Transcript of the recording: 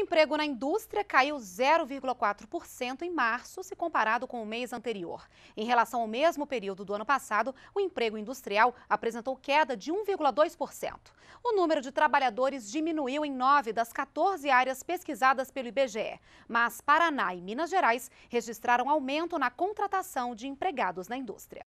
emprego na indústria caiu 0,4% em março, se comparado com o mês anterior. Em relação ao mesmo período do ano passado, o emprego industrial apresentou queda de 1,2%. O número de trabalhadores diminuiu em nove das 14 áreas pesquisadas pelo IBGE, mas Paraná e Minas Gerais registraram aumento na contratação de empregados na indústria.